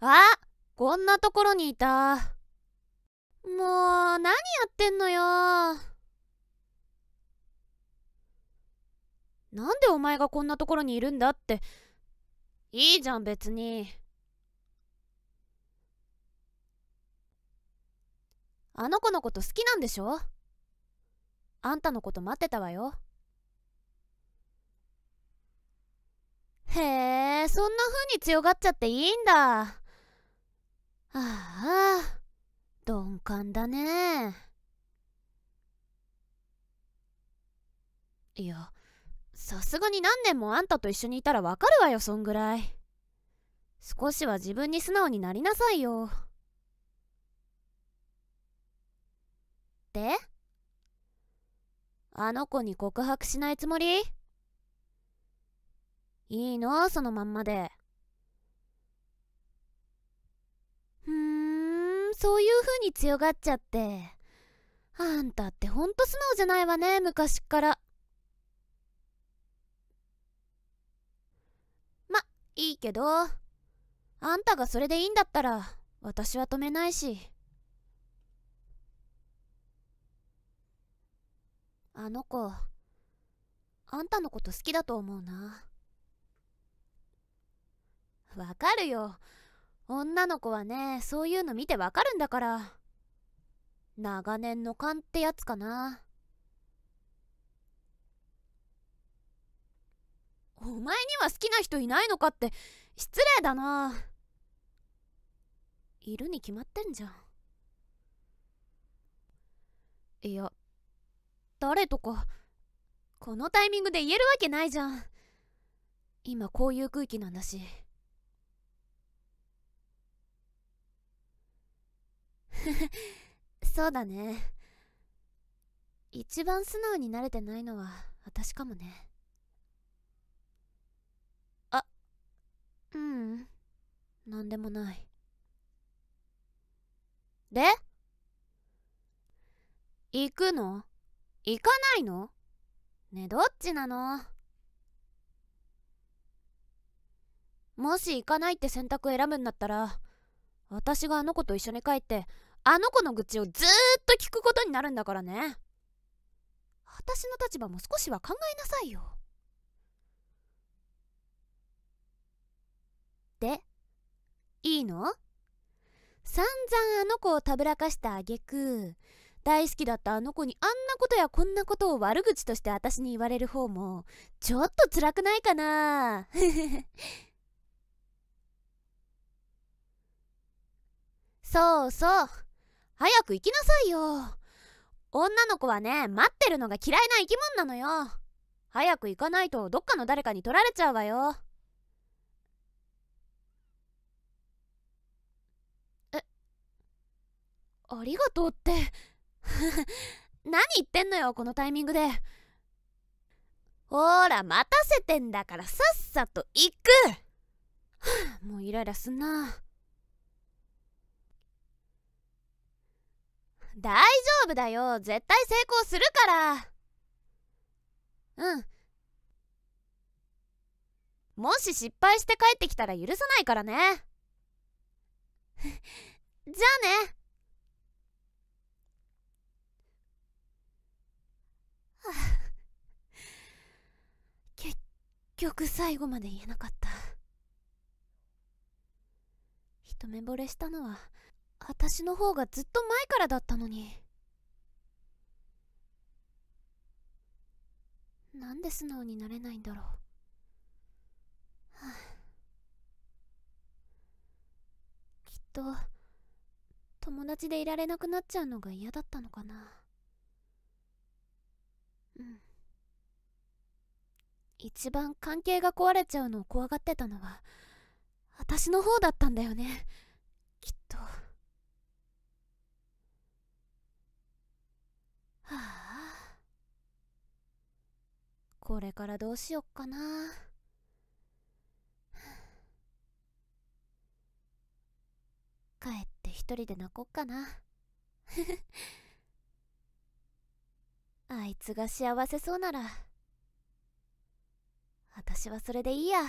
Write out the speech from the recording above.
あこんなところにいた。もう、何やってんのよ。なんでお前がこんなところにいるんだって。いいじゃん、別に。あの子のこと好きなんでしょあんたのこと待ってたわよ。へえ、そんな風に強がっちゃっていいんだ。ああ鈍感だねいやさすがに何年もあんたと一緒にいたらわかるわよそんぐらい少しは自分に素直になりなさいよであの子に告白しないつもりいいのそのまんまでそういう風に強がっちゃってあんたってほんと素直じゃないわね昔っからまいいけどあんたがそれでいいんだったら私は止めないしあの子あんたのこと好きだと思うなわかるよ女の子はね、そういうの見てわかるんだから。長年の勘ってやつかな。お前には好きな人いないのかって失礼だな。いるに決まってんじゃん。いや、誰とか、このタイミングで言えるわけないじゃん。今こういう空気なんだし。そうだね一番素直になれてないのは私かもねあううん何でもないで行くの行かないのねどっちなのもし行かないって選択選ぶんだったら私があの子と一緒に帰ってあの子の愚痴をずーっと聞くことになるんだからね私の立場も少しは考えなさいよでいいの散々あの子をたぶらかしたげく大好きだったあの子にあんなことやこんなことを悪口として私に言われる方もちょっと辛くないかな そうそう早く行きなさいよ女の子はね待ってるのが嫌いな生き物なのよ早く行かないとどっかの誰かに取られちゃうわよえありがとうって 何言ってんのよこのタイミングでほら待たせてんだからさっさと行くもうイライラすんな大丈夫だよ絶対成功するからうんもし失敗して帰ってきたら許さないからね じゃあね 結局最後まで言えなかった一目ぼれしたのは私の方がずっと前からだったのになんで素直になれないんだろう、きっと友達でいられなくなっちゃうのが嫌だったのかなうん一番関係が壊れちゃうのを怖がってたのは私の方だったんだよねこれからどうしよっかな帰って一人で泣こっかな あいつが幸せそうなら私はそれでいいや。